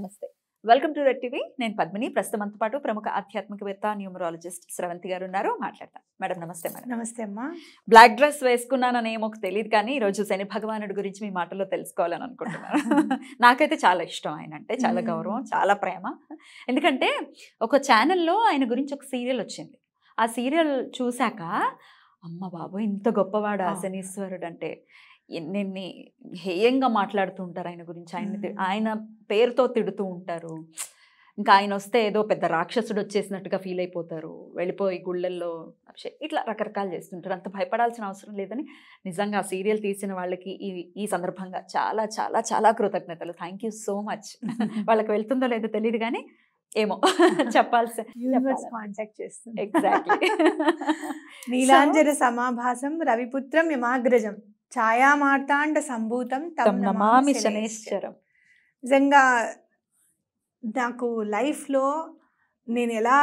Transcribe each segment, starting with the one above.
నమస్తే welcome to red TV నేను పద్మిని ప్రస్తుతం అంత పాటు ప్రముఖ ఆధ్యాత్మికవేత్త న్యూమరాలజిస్ట్ స్రవంతి గారు ఉన్నారు మాట్లాడతాం మేడం నమస్తే మేడం నమస్తే అమ్మా బ్లాక్ డ్రెస్ వేసుకున్నానని ఏమో తెలియదు కానీ ఈరోజు శని భగవానుడి గురించి మీ మాటల్లో తెలుసుకోవాలని అనుకుంటున్నాను నాకైతే చాలా ఇష్టం ఆయన అంటే చాలా గౌరవం చాలా ప్రేమ ఎందుకంటే ఒక ఛానల్లో ఆయన గురించి ఒక సీరియల్ వచ్చింది ఆ సీరియల్ చూశాక అమ్మ బాబు ఇంత గొప్పవాడు ఆ శనీశ్వరుడు అంటే ఎన్నెన్ని హేయంగా మాట్లాడుతూ ఉంటారు ఆయన గురించి ఆయన ఆయన పేరుతో తిడుతూ ఉంటారు ఇంకా ఆయన వస్తే ఏదో పెద్ద రాక్షసుడు వచ్చేసినట్టుగా ఫీల్ అయిపోతారు వెళ్ళిపోయి గుళ్ళల్లో ఇట్లా రకరకాలు చేస్తుంటారు అంత భయపడాల్సిన అవసరం లేదని నిజంగా ఆ సీరియల్ తీసిన వాళ్ళకి ఈ ఈ సందర్భంగా చాలా చాలా చాలా కృతజ్ఞతలు థ్యాంక్ యూ సో మచ్ వాళ్ళకి వెళ్తుందో లేదో తెలియదు కానీ ఏమో చెప్పాల్సి కాంటాక్ట్ సమాభాసం రవిపుత్రం యమాగ్రజం ఛాయామార్తాండ సంభూతం తమ నమామి శనేశ్వరం నిజంగా నాకు లైఫ్లో నేను ఎలా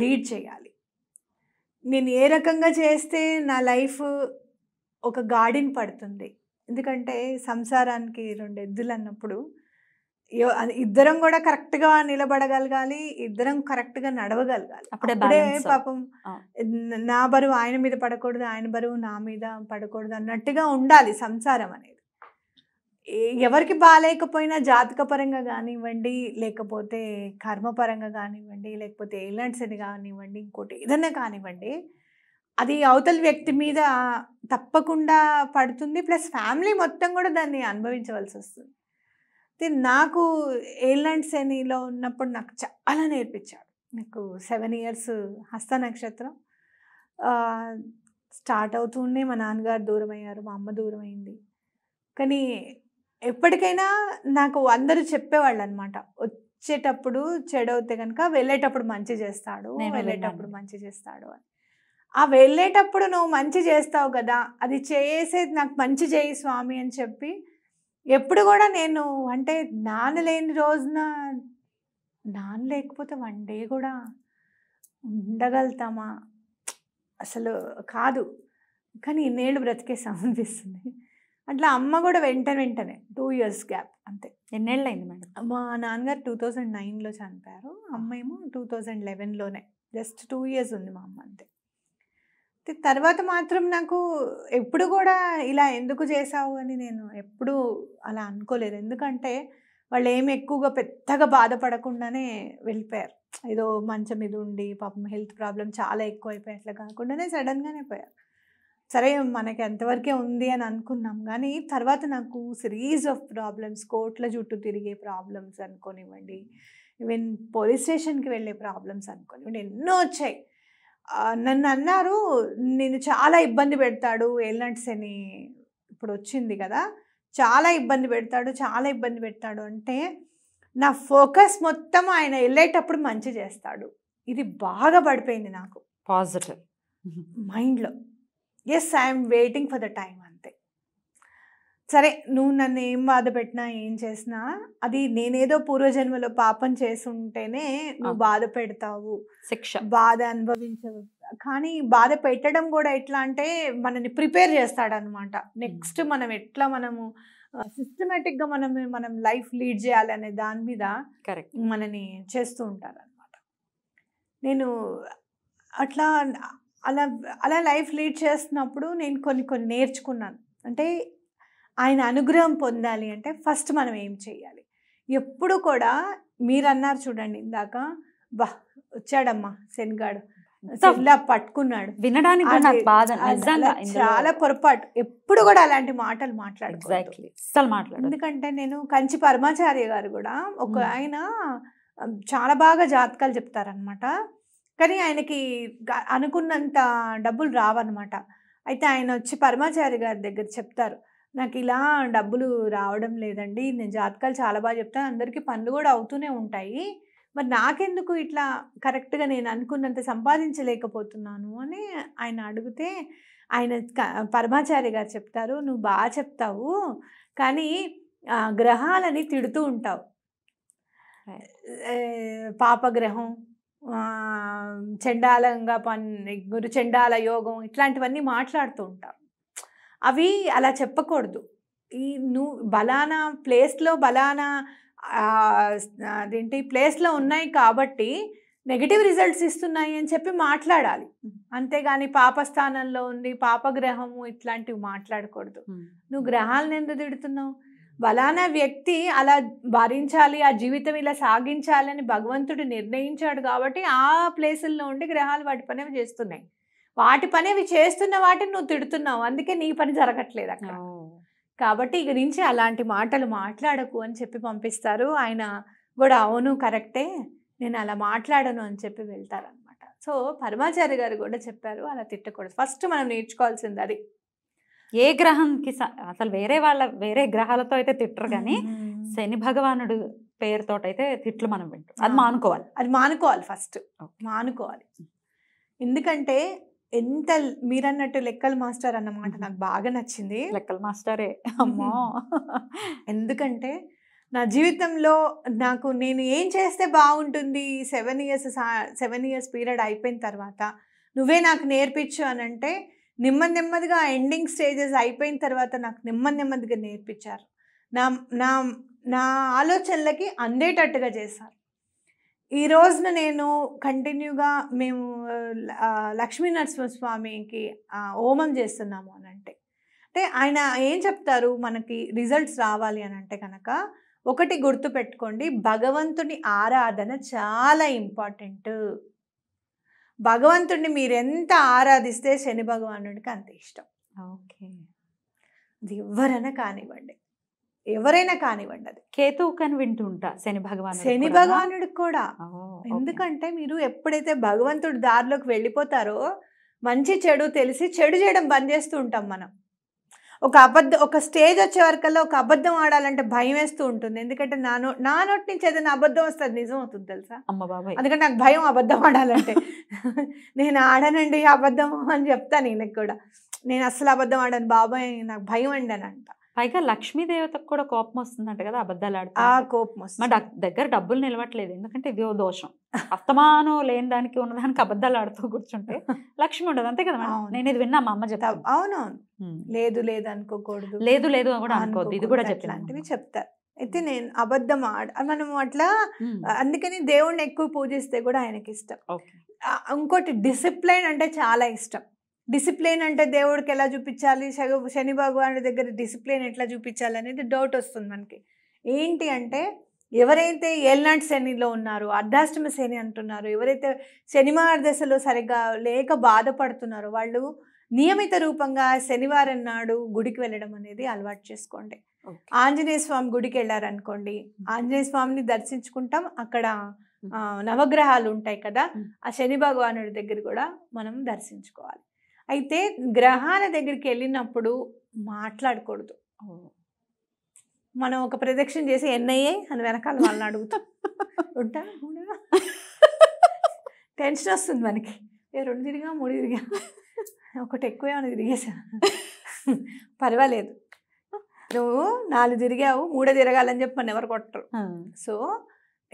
లీడ్ చేయాలి నేను ఏ రకంగా చేస్తే నా లైఫ్ ఒక గాడిని పడుతుంది ఎందుకంటే సంసారానికి రెండు ఎద్దులు అన్నప్పుడు ఇద్దరం కూడా కరెక్ట్ గా నిలబడగలగాలి ఇద్దరం కరెక్ట్ గా నడవగలగాలి అప్పుడే పాపం నా బరువు ఆయన మీద పడకూడదు ఆయన బరువు నా మీద పడకూడదు అన్నట్టుగా ఉండాలి సంసారం అనేది ఎవరికి బాగాలేకపోయినా జాతక పరంగా కానివ్వండి లేకపోతే కర్మపరంగా కానివ్వండి లేకపోతే ఎలాంటిది కానివ్వండి ఇంకోటి ఏదన్నా కానివ్వండి అది అవతల వ్యక్తి మీద తప్పకుండా పడుతుంది ప్లస్ ఫ్యామిలీ మొత్తం కూడా దాన్ని అనుభవించవలసి వస్తుంది నాకు ఏల్యాండ్ శ్రేణిలో ఉన్నప్పుడు నాకు చాలా నేర్పించాడు నాకు సెవెన్ ఇయర్స్ హస్త నక్షత్రం స్టార్ట్ అవుతుండే మా నాన్నగారు దూరం అయ్యారు మా అమ్మ దూరం అయింది కానీ ఎప్పటికైనా నాకు అందరూ చెప్పేవాళ్ళు అనమాట వచ్చేటప్పుడు చెడవుతే కనుక వెళ్ళేటప్పుడు మంచి చేస్తాడు వెళ్ళేటప్పుడు మంచి చేస్తాడు అని ఆ వెళ్ళేటప్పుడు నువ్వు మంచి చేస్తావు కదా అది చేసేది నాకు మంచి చేయి స్వామి అని చెప్పి ఎప్పుడు కూడా నేను అంటే నాన్న లేని రోజున నాన్న లేకపోతే వన్ డే కూడా ఉండగలుగుతామా అసలు కాదు కానీ ఇన్నేళ్ళు బ్రతికేసాం అనిపిస్తుంది అట్లా అమ్మ కూడా వెంట వెంటనే టూ ఇయర్స్ గ్యాప్ అంతే ఎన్నేళ్ళు అయింది మేడం మా నాన్నగారు టూ థౌజండ్ నైన్లో చనిపోయారు అమ్మ ఏమో టూ థౌజండ్ లెవెన్లోనే జస్ట్ టూ ఇయర్స్ ఉంది మా అమ్మ అంతే తర్వాత మాత్రం నాకు ఎప్పుడు కూడా ఇలా ఎందుకు చేసావు అని నేను ఎప్పుడూ అలా అనుకోలేదు ఎందుకంటే వాళ్ళు ఏమి ఎక్కువగా పెద్దగా బాధపడకుండానే వెళ్ళిపోయారు ఏదో మంచం మీద ఉండి పాపం హెల్త్ ప్రాబ్లం చాలా ఎక్కువ అట్లా కాకుండానే సడన్గానే పోయారు సరే మనకి ఎంతవరకే ఉంది అని అనుకున్నాం కానీ తర్వాత నాకు సిరీస్ ఆఫ్ ప్రాబ్లమ్స్ కోట్ల జుట్టు తిరిగే ప్రాబ్లమ్స్ అనుకోనివ్వండి ఈవెన్ పోలీస్ స్టేషన్కి వెళ్ళే ప్రాబ్లమ్స్ అనుకోనివ్వండి ఎన్నో వచ్చాయి నన్ను అన్నారు నేను చాలా ఇబ్బంది పెడతాడు ఎల్నట్స్ అని ఇప్పుడు వచ్చింది కదా చాలా ఇబ్బంది పెడతాడు చాలా ఇబ్బంది పెడతాడు అంటే నా ఫోకస్ మొత్తం ఆయన వెళ్ళేటప్పుడు మంచి చేస్తాడు ఇది బాగా పడిపోయింది నాకు పాజిటివ్ మైండ్లో yes I'm waiting for the time సరే నువ్వు నన్ను ఏం బాధ పెట్టినా ఏం చేసినా అది నేనేదో పూర్వజన్మలో పాపం చేసుంటేనే నువ్వు బాధ పెడతావు శిక్ష బాధ అనుభవించవు కానీ బాధ పెట్టడం కూడా ఎట్లా అంటే మనని ప్రిపేర్ చేస్తాడనమాట నెక్స్ట్ మనం ఎట్లా మనము సిస్టమేటిక్గా మనం మనం లైఫ్ లీడ్ చేయాలనే దాని మీద కరెక్ట్ మనని చేస్తూ ఉంటారు అనమాట నేను అట్లా అలా అలా లైఫ్ లీడ్ చేస్తున్నప్పుడు నేను కొన్ని కొన్ని నేర్చుకున్నాను అంటే ఆయన అనుగ్రహం పొందాలి అంటే ఫస్ట్ మనం ఏం చేయాలి ఎప్పుడు కూడా మీరు అన్నారు చూడండి ఇందాక బా వచ్చాడమ్మా శనిగాడు ఇలా పట్టుకున్నాడు వినడానికి చాలా పొరపాటు ఎప్పుడు కూడా అలాంటి మాటలు మాట్లాడు ఎందుకంటే నేను కంచి పరమాచార్య గారు కూడా ఒక ఆయన చాలా బాగా జాతకాలు చెప్తారనమాట కానీ ఆయనకి అనుకున్నంత డబ్బులు రావన్నమాట అయితే ఆయన వచ్చి పరమాచారి గారి దగ్గర చెప్తారు నాకు ఇలా డబ్బులు రావడం లేదండి నేను జాతకాలు చాలా బాగా చెప్తాను అందరికీ పనులు కూడా అవుతూనే ఉంటాయి మరి నాకెందుకు ఇట్లా కరెక్ట్గా నేను అనుకున్నంత సంపాదించలేకపోతున్నాను అని ఆయన అడిగితే ఆయన పరమాచారి గారు చెప్తారు నువ్వు బాగా చెప్తావు కానీ గ్రహాలని తిడుతూ ఉంటావు పాపగ్రహం చండాలంగా పని గురు చండాల యోగం ఇట్లాంటివన్నీ మాట్లాడుతూ ఉంటావు అవి అలా చెప్పకూడదు ఈ నువ్వు బలానా ప్లేస్లో బలానా అదేంటి ప్లేస్లో ఉన్నాయి కాబట్టి నెగిటివ్ రిజల్ట్స్ ఇస్తున్నాయి అని చెప్పి మాట్లాడాలి అంతేగాని పాప స్థానంలో ఉంది పాపగ్రహము ఇట్లాంటివి మాట్లాడకూడదు నువ్వు గ్రహాలను ఎందుకు తిడుతున్నావు బలానా వ్యక్తి అలా భరించాలి ఆ జీవితం ఇలా సాగించాలని భగవంతుడు నిర్ణయించాడు కాబట్టి ఆ ప్లేసుల్లో ఉండి గ్రహాలు వాటి పని చేస్తున్నాయి వాటి పని అవి చేస్తున్న వాటిని నువ్వు తిడుతున్నావు అందుకే నీ పని జరగట్లేదు అక్కడ కాబట్టి ఇక నుంచి అలాంటి మాటలు మాట్లాడకు అని చెప్పి పంపిస్తారు ఆయన కూడా అవును కరెక్టే నేను అలా మాట్లాడను అని చెప్పి వెళ్తారనమాట సో పరమాచార్య గారు కూడా చెప్పారు అలా తిట్టకూడదు ఫస్ట్ మనం నేర్చుకోవాల్సింది అది ఏ గ్రహంకి అసలు వేరే వాళ్ళ వేరే గ్రహాలతో అయితే తిట్టరు కానీ శని భగవానుడు పేరుతో అయితే తిట్లు మనం వింటాం అది మానుకోవాలి అది మానుకోవాలి ఫస్ట్ మానుకోవాలి ఎందుకంటే ఎంత మీరన్నట్టు లెక్కల మాస్టర్ అన్నమాట నాకు బాగా నచ్చింది లెక్కల మాస్టరే అమ్మో ఎందుకంటే నా జీవితంలో నాకు నేను ఏం చేస్తే బాగుంటుంది seven years seven years period అయిపోయిన తర్వాత నువ్వే నాకు నేర్పించు అని అంటే నెమ్మది నెమ్మదిగా ఎండింగ్ స్టేజెస్ అయిపోయిన తర్వాత నాకు నెమ్మది నెమ్మదిగా నేర్పించారు నా నా నా ఆలోచనలకి అందేటట్టుగా చేశారు ఈ రోజున నేను కంటిన్యూగా మేము లక్ష్మీ నరసింహస్వామికి హోమం చేస్తున్నాము అని అంటే అంటే ఆయన ఏం చెప్తారు మనకి రిజల్ట్స్ రావాలి అని అంటే కనుక ఒకటి గుర్తు పెట్టుకోండి భగవంతుని ఆరాధన చాలా ఇంపార్టెంట్ భగవంతుడిని మీరు ఎంత ఆరాధిస్తే శని భగవానుడికి అంత ఇష్టం ఓకే అది ఎవరైనా కానివ్వండి ఎవరైనా కానివ్వండి అది కేతువుకని వింటుంటా శని భగవాన్ శని భగవానుడికి కూడా ఎందుకంటే మీరు ఎప్పుడైతే భగవంతుడు దారిలోకి వెళ్ళిపోతారో మంచి చెడు తెలిసి చెడు చేయడం బంద్ చేస్తూ ఉంటాం మనం ఒక అబద్ధం ఒక స్టేజ్ వచ్చే వరకల్లా ఒక అబద్ధం ఆడాలంటే భయం వేస్తూ ఉంటుంది ఎందుకంటే నా నో నా నోటి నుంచి ఏదైనా అబద్ధం వస్తుంది నిజం అవుతుంది తెలుసా అమ్మ బాబాయ్ ఎందుకంటే నాకు భయం అబద్ధం ఆడాలంటే నేను ఆడనండి అబద్ధం అని చెప్తాను ఈయనకి కూడా నేను అస్సలు అబద్ధం ఆడాను బాబాయ్ నాకు భయం అండి అని అంట పైగా లక్ష్మీ దేవతకు కూడా కోపం వస్తుందంట కదా అబద్ధాలు ఆడు ఆ కోపం మా దగ్గర డబ్బులు నిలవట్లేదు ఎందుకంటే ఇది ఓ దోషం అస్తమానం లేని దానికి ఉన్నదానికి అబద్ధాలు ఆడుతూ కూర్చుంటే లక్ష్మి ఉండదు అంతే కదా నేను ఇది విన్నా మా అమ్మ చెప్తా అవునవును లేదు లేదు అనుకోకూడదు లేదు లేదు కూడా అనుకోదు ఇది కూడా అనుకోకూడదు, చెప్తాను చెప్తారు అయితే నేను అబద్ధం ఆడ మనం అట్లా అందుకని దేవుణ్ణి ఎక్కువ పూజిస్తే కూడా ఆయనకి ఇష్టం ఓకే ఇంకోటి డిసిప్లైన్ అంటే చాలా ఇష్టం డిసిప్లిన్ అంటే దేవుడికి ఎలా చూపించాలి శని భగవానుడి దగ్గర డిసిప్లిన్ ఎట్లా చూపించాలి అనేది డౌట్ వస్తుంది మనకి ఏంటి అంటే ఎవరైతే ఏల్నాటి శనిలో ఉన్నారో అర్ధాష్టమ శని అంటున్నారు ఎవరైతే శనివార దశలో సరిగ్గా లేక బాధపడుతున్నారో వాళ్ళు నియమిత రూపంగా శనివారం నాడు గుడికి వెళ్ళడం అనేది అలవాటు చేసుకోండి ఆంజనేయ స్వామి గుడికి వెళ్ళారనుకోండి ఆంజనేయ స్వామిని దర్శించుకుంటాం అక్కడ నవగ్రహాలు ఉంటాయి కదా ఆ శని భగవానుడి దగ్గర కూడా మనం దర్శించుకోవాలి అయితే గ్రహాల దగ్గరికి వెళ్ళినప్పుడు మాట్లాడకూడదు మనం ఒక ప్రదక్షిణ చేసి ఎన్ఐఏ అని వెనకాల వాళ్ళని అడుగుతాం ఉంటా టెన్షన్ వస్తుంది మనకి రెండు తిరిగా మూడు తిరిగా ఒకటి ఎక్కువే అని తిరిగేసా పర్వాలేదు నువ్వు నాలుగు తిరిగావు మూడే తిరగాలని చెప్పి మన ఎవరు కొట్టరు సో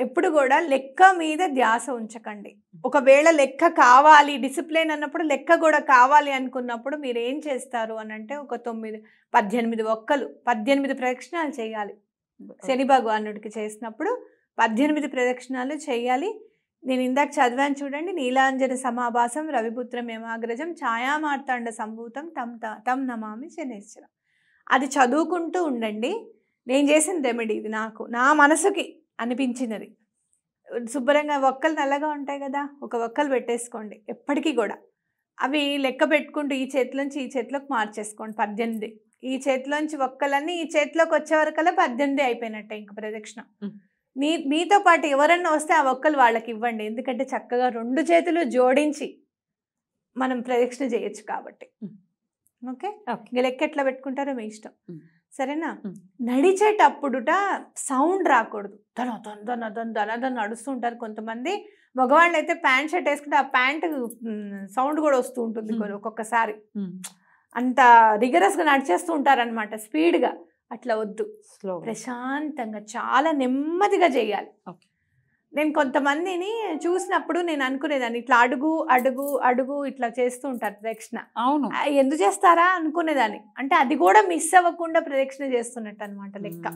ఎప్పుడు కూడా లెక్క మీద ధ్యాస ఉంచకండి ఒకవేళ లెక్క కావాలి డిసిప్లిన్ అన్నప్పుడు లెక్క కూడా కావాలి అనుకున్నప్పుడు మీరు ఏం చేస్తారు అని అంటే ఒక తొమ్మిది పద్దెనిమిది ఒక్కలు పద్దెనిమిది ప్రదక్షిణాలు చేయాలి శని భగవానుడికి చేసినప్పుడు పద్దెనిమిది ప్రదక్షిణాలు చేయాలి నేను ఇందాక చదివాను చూడండి నీలాంజన సమాభాసం రవిపుత్రం మేమాగ్రజం ఛాయామార్తాండ సంభూతం తమ్ తమ్ నమామి శనేశ్వరం అది చదువుకుంటూ ఉండండి నేను చేసిన రెమెడీ ఇది నాకు నా మనసుకి అనిపించినది శుభ్రంగా ఒక్కలు నల్లగా ఉంటాయి కదా ఒక ఒక్కలు పెట్టేసుకోండి ఎప్పటికీ కూడా అవి లెక్క పెట్టుకుంటూ ఈ చేతిలోంచి ఈ చేతిలోకి మార్చేసుకోండి పద్దెనిమిది ఈ చేతిలోంచి ఒక్కలన్నీ ఈ చేతిలోకి వచ్చే వరకల్లా పద్దెనిమిది అయిపోయినట్టే ఇంక ప్రదక్షిణ మీ మీతో పాటు ఎవరన్నా వస్తే ఆ ఒక్కలు వాళ్ళకి ఇవ్వండి ఎందుకంటే చక్కగా రెండు చేతులు జోడించి మనం ప్రదక్షిణ చేయొచ్చు కాబట్టి ఓకే లెక్క ఎట్లా పెట్టుకుంటారో మీ ఇష్టం సరేనా నడిచేటప్పుడుట సౌండ్ రాకూడదు దన దొన దన దొన దన దన నడుస్తుంటారు కొంతమంది మగవాళ్ళు అయితే ప్యాంట్ షర్ట్ వేసుకుంటే ఆ ప్యాంట్ సౌండ్ కూడా వస్తూ ఉంటుంది ఒక్కొక్కసారి అంత రిగరస్గా నడిచేస్తూ ఉంటారనమాట స్పీడ్గా అట్లా వద్దు ప్రశాంతంగా చాలా నెమ్మదిగా చేయాలి ఓకే నేను కొంతమందిని చూసినప్పుడు నేను అనుకునేదాన్ని ఇట్లా అడుగు అడుగు అడుగు ఇట్లా చేస్తూ ఉంటారు ప్రదక్షిణ అవును ఎందుకు చేస్తారా అనుకునేదాన్ని అంటే అది కూడా మిస్ అవ్వకుండా ప్రదక్షిణ చేస్తున్నట్టు అనమాట లెక్క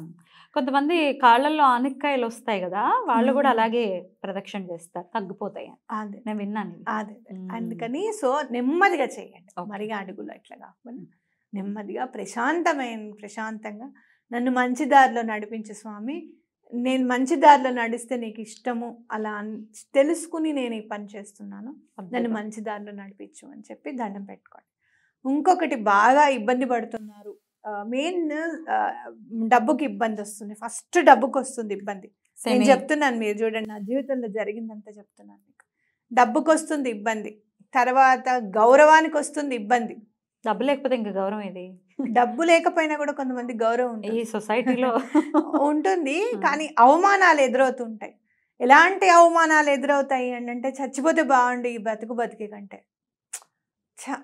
కొంతమంది కాళ్ళల్లో ఆనక్కాయలు వస్తాయి కదా వాళ్ళు కూడా అలాగే ప్రదక్షిణ చేస్తారు తగ్గిపోతాయి అదే నేను విన్నాను అదే అందుకని సో నెమ్మదిగా చేయండి మరిగా అడుగులో ఇట్లా కాకుండా నెమ్మదిగా ప్రశాంతమైన ప్రశాంతంగా నన్ను మంచి దారిలో నడిపించే స్వామి నేను మంచి దారిలో నడిస్తే నీకు ఇష్టము అలా తెలుసుకుని నేను ఈ పని చేస్తున్నాను నన్ను మంచి దారిలో నడిపించు అని చెప్పి దండం పెట్టుకోండి ఇంకొకటి బాగా ఇబ్బంది పడుతున్నారు మెయిన్ డబ్బుకి ఇబ్బంది వస్తుంది ఫస్ట్ డబ్బుకి వస్తుంది ఇబ్బంది నేను చెప్తున్నాను మీరు చూడండి నా జీవితంలో జరిగిందంతా చెప్తున్నాను మీకు డబ్బుకి వస్తుంది ఇబ్బంది తర్వాత గౌరవానికి వస్తుంది ఇబ్బంది డబ్బు లేకపోతే ఇంకా గౌరవం ఇది డబ్బు లేకపోయినా కూడా కొంతమంది గౌరవం ఈ సొసైటీలో ఉంటుంది కానీ అవమానాలు ఎదురవుతుంటాయి ఎలాంటి అవమానాలు ఎదురవుతాయి అంటే చచ్చిపోతే బాగుండు ఈ బతుకు బతికే కంటే చ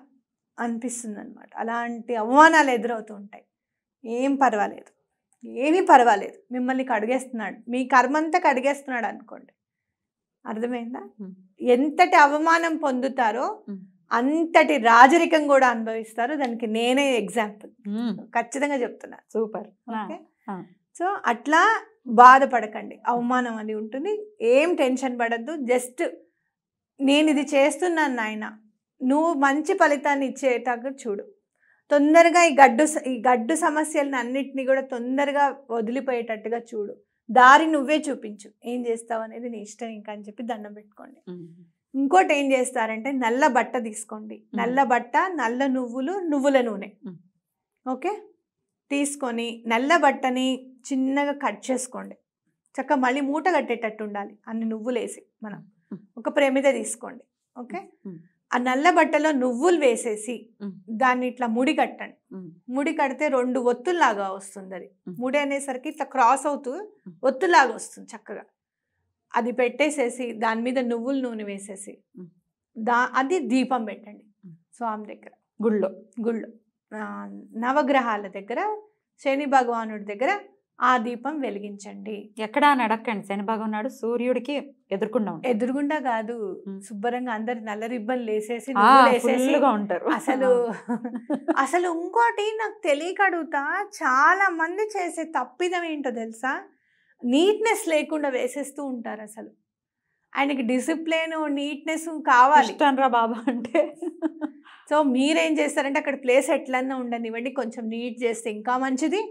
అనిపిస్తుంది అనమాట అలాంటి అవమానాలు ఎదురవుతూ ఉంటాయి ఏం పర్వాలేదు ఏమీ పర్వాలేదు మిమ్మల్ని కడిగేస్తున్నాడు మీ కర్మంతా కడిగేస్తున్నాడు అనుకోండి అర్థమైందా ఎంతటి అవమానం పొందుతారో అంతటి రాజరికం కూడా అనుభవిస్తారు దానికి నేనే ఎగ్జాంపుల్ ఖచ్చితంగా చెప్తున్నా సూపర్ ఓకే సో అట్లా బాధపడకండి అవమానం అది ఉంటుంది ఏం టెన్షన్ పడద్దు జస్ట్ నేను ఇది చేస్తున్నాను నాయన నువ్వు మంచి ఫలితాన్ని ఇచ్చేటట్టు చూడు తొందరగా ఈ గడ్డు ఈ గడ్డు సమస్యలను అన్నిటినీ కూడా తొందరగా వదిలిపోయేటట్టుగా చూడు దారి నువ్వే చూపించు ఏం చేస్తావు అనేది నీ ఇష్టం ఇంకా అని చెప్పి దండం పెట్టుకోండి ఇంకోటి ఏం చేస్తారంటే నల్ల బట్ట తీసుకోండి నల్ల బట్ట నల్ల నువ్వులు నువ్వుల నూనె ఓకే తీసుకొని నల్ల బట్టని చిన్నగా కట్ చేసుకోండి చక్క మళ్ళీ మూట కట్టేటట్టు ఉండాలి అన్ని నువ్వులు వేసి మనం ఒక ప్రేమిద తీసుకోండి ఓకే ఆ నల్ల బట్టలో నువ్వులు వేసేసి దాన్ని ఇట్లా ముడి కట్టండి ముడి కడితే రెండు ఒత్తుల్లాగా వస్తుంది అది ముడి అనేసరికి ఇట్లా క్రాస్ అవుతూ ఒత్తులాగా వస్తుంది చక్కగా అది పెట్టేసేసి దాని మీద నువ్వుల నూనె వేసేసి దా అది దీపం పెట్టండి స్వామి దగ్గర గుళ్ళో గుళ్ళో నవగ్రహాల దగ్గర శని భగవానుడి దగ్గర ఆ దీపం వెలిగించండి ఎక్కడ నడక్కండి శని భగవానుడు సూర్యుడికి ఎదుర్కొండా ఎదురుగుండా కాదు శుభ్రంగా అందరు నల్ల రిబ్బన్ లేసేసి ఉంటారు అసలు అసలు ఇంకోటి నాకు తెలియక అడుగుతా చాలా మంది చేసే తప్పిదం ఏంటో తెలుసా నీట్నెస్ లేకుండా వేసేస్తూ ఉంటారు అసలు ఆయనకి డిసిప్లిన్ నీట్నెస్ కావాలి రా బాబా అంటే సో మీరేం చేస్తారంటే అక్కడ ప్లేస్ ఎట్లన్నా ఉండనివ్వండి కొంచెం నీట్ చేస్తే ఇంకా మంచిది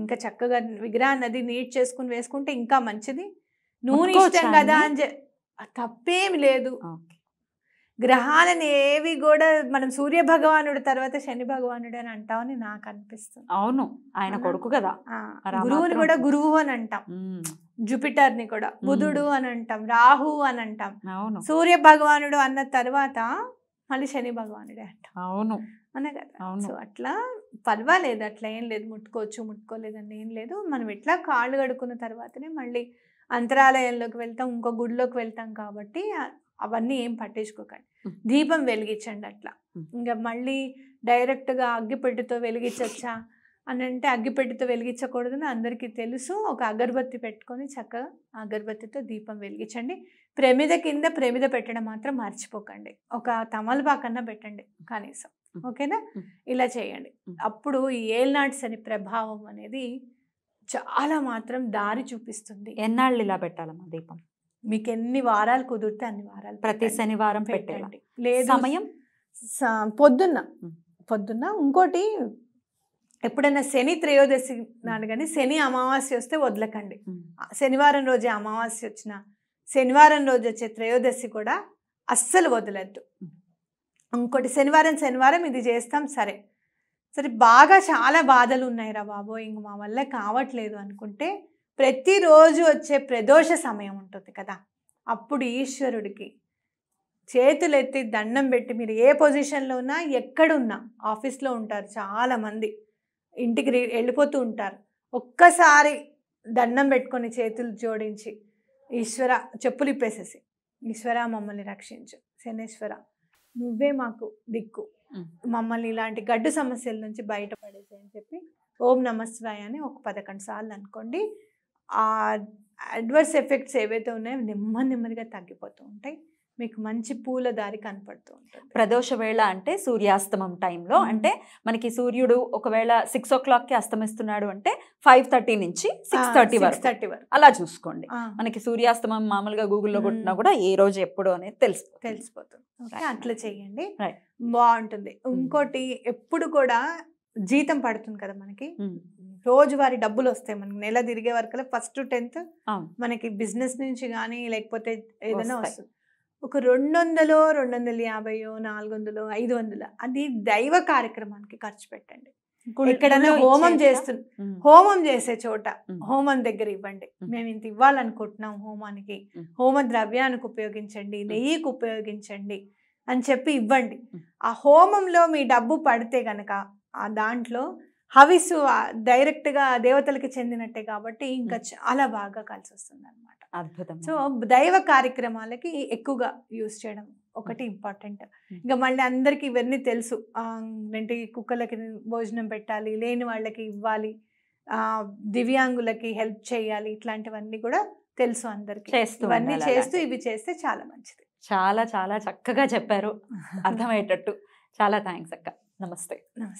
ఇంకా చక్కగా విగ్రహాన్ని అది నీట్ చేసుకుని వేసుకుంటే ఇంకా మంచిది నూనె ఇష్టం కదా అని చెప్పి తప్పేమి లేదు గ్రహాలను ఏవి కూడా మనం సూర్య భగవానుడు తర్వాత శని భగవానుడు అని అంటామని నాకు అనిపిస్తుంది అవును ఆయన కొడుకు కదా గురువుని కూడా గురువు అని అంటాం జూపిటర్ ని కూడా బుధుడు అని అంటాం రాహు అని అంటాం అవును సూర్య భగవానుడు అన్న తర్వాత మళ్ళీ శని భగవానుడే అంటాం అవును అనే కదా సో అట్లా పర్వాలేదు అట్లా ఏం లేదు ముట్టుకోవచ్చు ముట్టుకోలేదని ఏం లేదు మనం ఎట్లా కాళ్ళు కడుక్కున్న తర్వాతనే మళ్ళీ అంతరాలయంలోకి వెళ్తాం ఇంకో గుడిలోకి వెళ్తాం కాబట్టి అవన్నీ ఏం పట్టించుకోకండి దీపం వెలిగించండి అట్లా ఇంకా మళ్ళీ డైరెక్ట్గా అగ్గిపెట్టెతో వెలిగించచ్చా అని అంటే అగ్గిపెట్టెతో వెలిగించకూడదని అందరికీ తెలుసు ఒక అగరబత్తి పెట్టుకొని చక్కగా అగరబత్తితో దీపం వెలిగించండి ప్రమిద కింద ప్రమిద పెట్టడం మాత్రం మర్చిపోకండి ఒక తమలపాకన్నా పెట్టండి కనీసం ఓకేనా ఇలా చేయండి అప్పుడు ఈ ఏల్నాట్స్ అనే ప్రభావం అనేది చాలా మాత్రం దారి చూపిస్తుంది ఎన్నాళ్ళు ఇలా పెట్టాలమ్మా దీపం మీకు ఎన్ని వారాలు కుదిరితే అన్ని వారాలు ప్రతి శనివారం పెట్టండి లేదు సమయం పొద్దున్న పొద్దున్న ఇంకోటి ఎప్పుడైనా శని త్రయోదశి నాడు కానీ శని అమావాస్య వస్తే వదలకండి శనివారం రోజే అమావాస్య వచ్చిన శనివారం రోజు వచ్చే త్రయోదశి కూడా అస్సలు వదలద్దు ఇంకోటి శనివారం శనివారం ఇది చేస్తాం సరే సరే బాగా చాలా బాధలు ఉన్నాయిరా బాబో ఇంక మా వల్ల కావట్లేదు అనుకుంటే ప్రతిరోజు వచ్చే ప్రదోష సమయం ఉంటుంది కదా అప్పుడు ఈశ్వరుడికి చేతులు ఎత్తి దండం పెట్టి మీరు ఏ పొజిషన్లో ఉన్నా ఎక్కడున్నా ఆఫీస్లో ఉంటారు చాలామంది ఇంటికి వెళ్ళిపోతూ ఉంటారు ఒక్కసారి దండం పెట్టుకొని చేతులు జోడించి ఈశ్వర చెప్పులు ఇప్పేసేసి ఈశ్వర మమ్మల్ని రక్షించు శనేశ్వర నువ్వే మాకు దిక్కు మమ్మల్ని ఇలాంటి గడ్డు సమస్యల నుంచి బయటపడేసి అని చెప్పి ఓం నమస్వాయ అని ఒక పదకొండు సార్లు అనుకోండి ఆ అడ్వర్స్ ఎఫెక్ట్స్ ఏవైతే ఉన్నాయో నెమ్మది నెమ్మదిగా తగ్గిపోతూ ఉంటాయి మీకు మంచి పూల దారి కనపడుతూ ఉంటుంది ప్రదోష వేళ అంటే సూర్యాస్తమం టైంలో అంటే మనకి సూర్యుడు ఒకవేళ సిక్స్ ఓ క్లాక్ కి అస్తమిస్తున్నాడు అంటే ఫైవ్ థర్టీ నుంచి సిక్స్ థర్టీ వరకు థర్టీ వరకు అలా చూసుకోండి మనకి సూర్యాస్తమం మామూలుగా గూగుల్లో కొట్టినా కూడా ఏ రోజు ఎప్పుడు అనేది తెలుసు తెలిసిపోతుంది అట్లా చేయండి బాగుంటుంది ఇంకోటి ఎప్పుడు కూడా జీతం పడుతుంది కదా మనకి రోజువారి డబ్బులు వస్తాయి మనకి నెల తిరిగే వరకు ఫస్ట్ టెన్త్ మనకి బిజినెస్ నుంచి కానీ లేకపోతే ఏదైనా వస్తుంది ఒక రెండు వందలో రెండు వందల యాభై నాలుగు వందలో ఐదు వందలో అది దైవ కార్యక్రమానికి ఖర్చు పెట్టండి ఎక్కడన్నా హోమం చేస్తున్న హోమం చేసే చోట హోమం దగ్గర ఇవ్వండి మేము ఇంత ఇవ్వాలనుకుంటున్నాం హోమానికి హోమ ద్రవ్యానికి ఉపయోగించండి నెయ్యికి ఉపయోగించండి అని చెప్పి ఇవ్వండి ఆ హోమంలో మీ డబ్బు పడితే గనక ఆ దాంట్లో హవిసు డైరెక్ట్గా దేవతలకి చెందినట్టే కాబట్టి ఇంకా చాలా బాగా కలిసి వస్తుంది అనమాట అద్భుతం సో దైవ కార్యక్రమాలకి ఎక్కువగా యూజ్ చేయడం ఒకటి ఇంపార్టెంట్ ఇంకా మళ్ళీ అందరికీ ఇవన్నీ తెలుసు ఏంటి కుక్కలకి భోజనం పెట్టాలి లేని వాళ్ళకి ఇవ్వాలి దివ్యాంగులకి హెల్ప్ చేయాలి ఇట్లాంటివన్నీ కూడా తెలుసు అందరికీ ఇవన్నీ చేస్తూ ఇవి చేస్తే చాలా మంచిది చాలా చాలా చక్కగా చెప్పారు అర్థమయ్యేటట్టు చాలా థ్యాంక్స్ అక్క నమస్తే నమస్తే